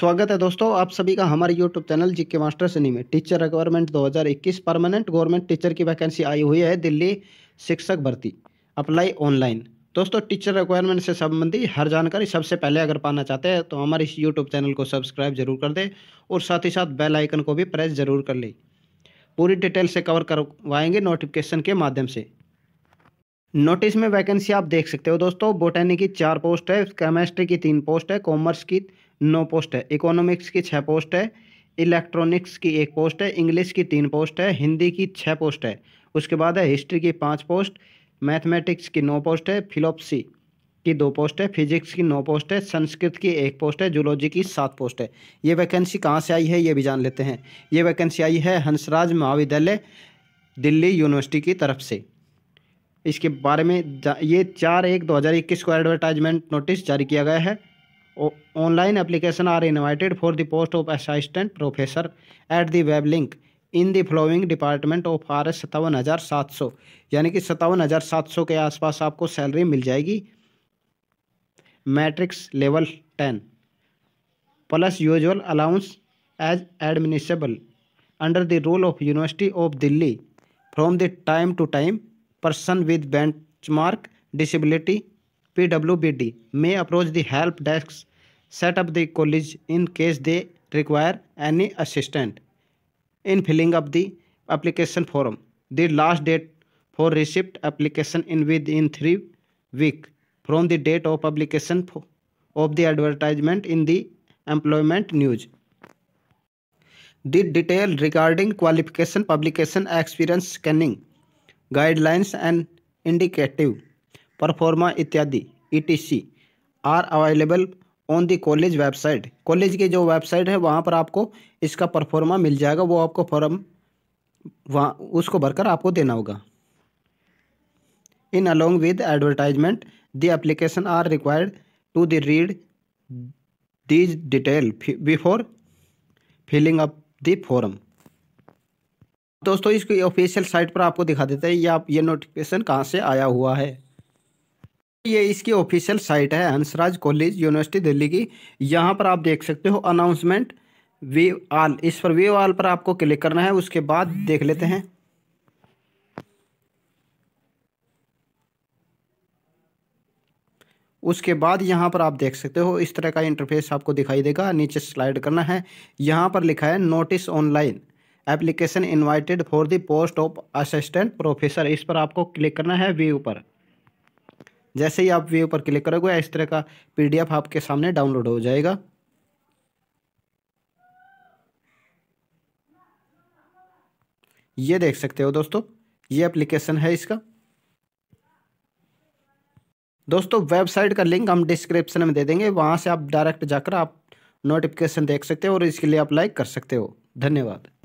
स्वागत है दोस्तों आप सभी का हमारे YouTube channel GK master Sunny में teacher requirement 2021 permanent government teacher की वैकेंसी आई हुई है दिल्ली शिक्षक भर्ती अप्लाई ऑनलाइन दोस्तों टीचर रिक्वायरमेंट से संबंधी हर जानकारी सबसे पहले अगर पाना चाहते हैं तो हमारे इस यूट्यूब चैनल को सब्सक्राइब जरूर कर दें और साथ ही साथ बेल आइकन को भी प्रेस जरूर कर लें पूरी डिटेल से कवर करवाएंगे नोटिफिकेशन के माध्यम से नोटिस में वैकेंसी आप देख सकते हो दोस्तों बोटेनिक की चार पोस्ट है केमेस्ट्री की तीन पोस्ट है कॉमर्स की नौ पोस्ट है इकोनॉमिक्स की छः पोस्ट है इलेक्ट्रॉनिक्स की एक पोस्ट है इंग्लिश की तीन पोस्ट है हिंदी की छः पोस्ट है उसके बाद है हिस्ट्री की पाँच पोस्ट मैथमेटिक्स की नौ पोस्ट है फिलोपसी की दो पोस्ट है फिजिक्स की नौ पोस्ट है संस्कृत की एक पोस्ट है जूलॉजी की सात पोस्ट है ये वैकेंसी कहाँ से आई है ये भी जान लेते हैं ये वैकेंसी आई है हंसराज महाविद्यालय दिल्ली यूनिवर्सिटी की तरफ से इसके बारे में ये चार एक दो हज़ार इक्कीस को एडवर्टाइजमेंट नोटिस जारी किया गया है online application are invited for the post of assistant professor at the web link in the following department of R S सत्तावन हज़ार सात सौ यानी कि सत्तावन हज़ार सात सौ के आसपास आपको सैलरी मिल जाएगी matrix level ten plus usual allowance as administrable under the rule of university of Delhi from the time to time person with benchmark disability PWBD may approach the help desks set up the college in case they require any assistance in filling up the application form. The last date for receipt application in within three week from the date of publication of the advertisement in the employment news. The detail regarding qualification, publication, experience scanning, guidelines and indicative proforma इत्यादि are available on the college website college की जो website है वहाँ पर आपको इसका pro forma मिल जाएगा वो आपको फॉर्म वहाँ उसको भरकर आपको देना होगा in along with advertisement the application are required to the read these detail before filling up the form दोस्तों इसकी ऑफिशियल साइट पर आपको दिखा देता है ये आप ये नोटिफिकेशन कहाँ से आया हुआ है ये इसकी ऑफिशियल साइट है हंसराज कॉलेज यूनिवर्सिटी दिल्ली की यहाँ पर आप देख सकते हो अनाउंसमेंट वेव आल इस पर वेव आल पर आपको क्लिक करना है उसके बाद देख लेते हैं उसके बाद यहाँ पर आप देख सकते हो इस तरह का इंटरफेस आपको दिखाई देगा नीचे स्लाइड करना है यहाँ पर लिखा है notice online application invited for the post of assistant professor इस पर आपको क्लिक करना है व्यू पर जैसे ही आप व्यू पर क्लिक करोगे इस तरह का पीडीएफ आपके सामने डाउनलोड हो जाएगा ये देख सकते हो दोस्तों ये एप्लीकेशन है इसका दोस्तों वेबसाइट का लिंक हम डिस्क्रिप्शन में दे देंगे वहाँ से आप डायरेक्ट जाकर आप नोटिफिकेशन देख सकते हो और इसके लिए आप लाइक कर सकते हो धन्यवाद